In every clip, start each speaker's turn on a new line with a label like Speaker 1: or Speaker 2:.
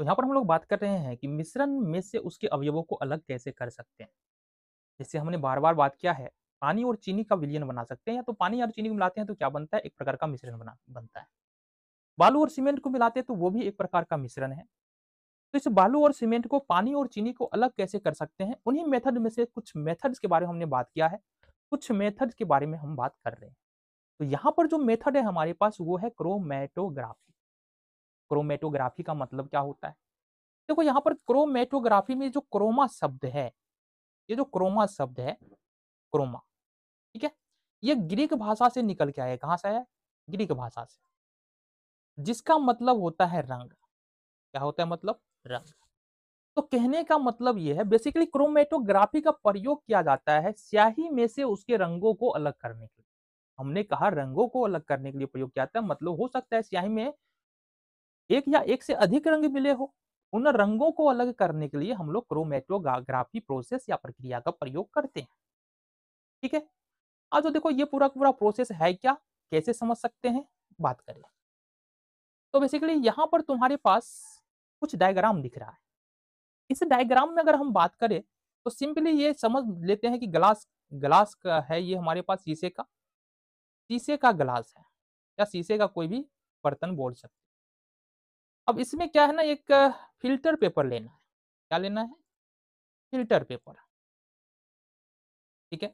Speaker 1: तो यहाँ पर हम लोग बात कर रहे हैं कि मिश्रण में से उसके अवयवों को अलग कैसे कर सकते हैं जैसे हमने बार बार बात किया है पानी और चीनी का विलियन बना सकते हैं या तो पानी और तो चीनी को मिलाते हैं तो क्या बनता है एक प्रकार का मिश्रण बना बनता है बालू और सीमेंट को मिलाते हैं तो वो भी एक प्रकार का मिश्रण है तो इस बालू और सीमेंट को पानी और चीनी को अलग कैसे कर सकते हैं उन्हीं मेथड में से कुछ मेथड्स के बारे में हमने बात किया है कुछ मेथड्स के बारे में हम बात कर रहे हैं तो यहाँ पर जो मेथड है हमारे पास वो है क्रोमेटोग्राफी क्रोमेटोग्राफी का मतलब क्या होता है देखो यहाँ पर क्रोमेटोग्राफी में जो क्रोमा शब्द है ये जो क्रोमा शब्द है क्रोमा ठीक है ये ग्रीक भाषा से निकल के आया कहाँ से आया ग्रीक भाषा से जिसका मतलब होता है रंग क्या होता है मतलब रंग तो कहने का मतलब यह है बेसिकली क्रोमेटोग्राफी का प्रयोग किया जाता है स्याही में से उसके रंगों को अलग करने के लिए हमने कहा रंगों को अलग करने के लिए प्रयोग किया जाता है मतलब हो सकता है स्याही में एक या एक से अधिक रंग मिले हो उन रंगों को अलग करने के लिए हम लोग क्रोमेटोग्राफी प्रोसेस या प्रक्रिया का प्रयोग करते हैं ठीक है आज तो देखो ये पूरा पूरा प्रोसेस है क्या कैसे समझ सकते हैं बात करें तो बेसिकली यहाँ पर तुम्हारे पास कुछ डायग्राम दिख रहा है इस डायग्राम में अगर हम बात करें तो सिंपली ये समझ लेते हैं कि ग्लास ग्लास का है ये हमारे पास शीशे का शीशे का ग्लास है या शीशे का कोई भी बर्तन बोल सकते अब इसमें क्या है ना एक फिल्टर पेपर लेना है क्या लेना है फिल्टर पेपर ठीक है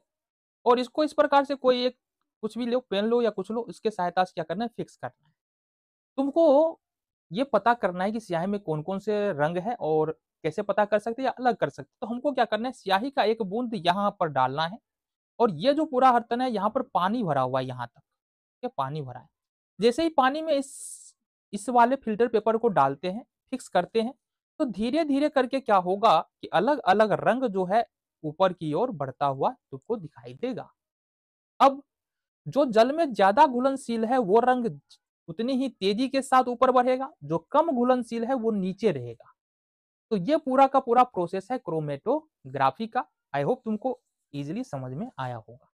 Speaker 1: और इसको इस प्रकार से कोई एक कुछ भी लो पेन लो या कुछ लो इसके सहायता से क्या करना है फिक्स करना है तुमको ये पता करना है कि स्याही में कौन कौन से रंग है और कैसे पता कर सकते या अलग कर सकते तो हमको क्या करना है स्याही का एक बूंद यहाँ पर डालना है और ये जो पूरा हर्तन है यहाँ पर पानी भरा हुआ है यहाँ तक ठीक है पानी भरा है जैसे ही पानी में इस इस वाले फिल्टर पेपर को डालते हैं फिक्स करते हैं तो धीरे धीरे करके क्या होगा कि अलग अलग रंग जो है ऊपर की ओर बढ़ता हुआ तुमको दिखाई देगा अब जो जल में ज्यादा घुलनशील है वो रंग उतनी ही तेजी के साथ ऊपर बढ़ेगा जो कम घुलनशील है वो नीचे रहेगा तो ये पूरा का पूरा प्रोसेस है क्रोमेटोग्राफी का आई होप तुमको इजिली समझ में आया होगा